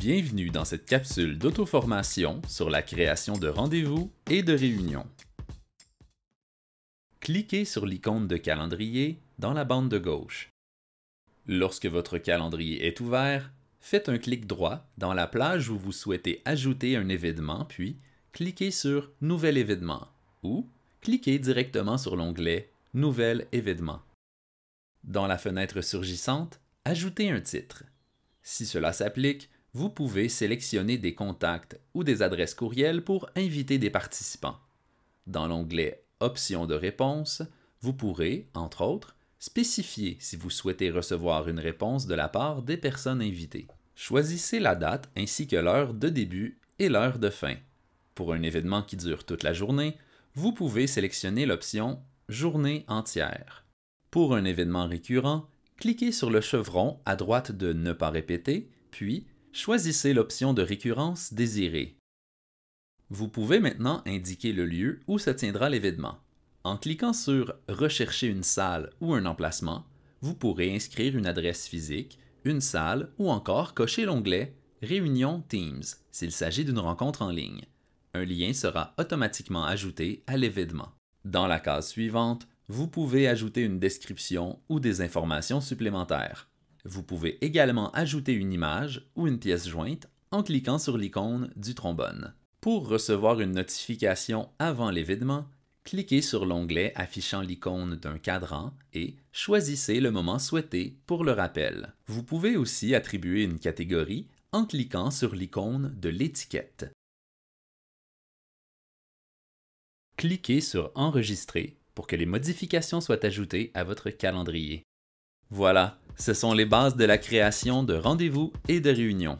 bienvenue dans cette capsule d'auto-formation sur la création de rendez-vous et de réunions. Cliquez sur l'icône de calendrier dans la bande de gauche. Lorsque votre calendrier est ouvert, faites un clic droit dans la plage où vous souhaitez ajouter un événement, puis cliquez sur Nouvel événement ou cliquez directement sur l'onglet Nouvel événement. Dans la fenêtre surgissante, ajoutez un titre. Si cela s'applique, vous pouvez sélectionner des contacts ou des adresses courriel pour inviter des participants. Dans l'onglet Options de réponse, vous pourrez, entre autres, spécifier si vous souhaitez recevoir une réponse de la part des personnes invitées. Choisissez la date ainsi que l'heure de début et l'heure de fin. Pour un événement qui dure toute la journée, vous pouvez sélectionner l'option Journée entière. Pour un événement récurrent, cliquez sur le chevron à droite de Ne pas répéter, puis choisissez l'option de récurrence désirée. Vous pouvez maintenant indiquer le lieu où se tiendra l'événement. En cliquant sur Rechercher une salle ou un emplacement, vous pourrez inscrire une adresse physique, une salle ou encore cocher l'onglet Réunion Teams s'il s'agit d'une rencontre en ligne. Un lien sera automatiquement ajouté à l'événement. Dans la case suivante, vous pouvez ajouter une description ou des informations supplémentaires. Vous pouvez également ajouter une image ou une pièce jointe en cliquant sur l'icône du trombone. Pour recevoir une notification avant l'événement, cliquez sur l'onglet affichant l'icône d'un cadran et choisissez le moment souhaité pour le rappel. Vous pouvez aussi attribuer une catégorie en cliquant sur l'icône de l'étiquette. Cliquez sur Enregistrer pour que les modifications soient ajoutées à votre calendrier. Voilà, ce sont les bases de la création de rendez-vous et de réunions.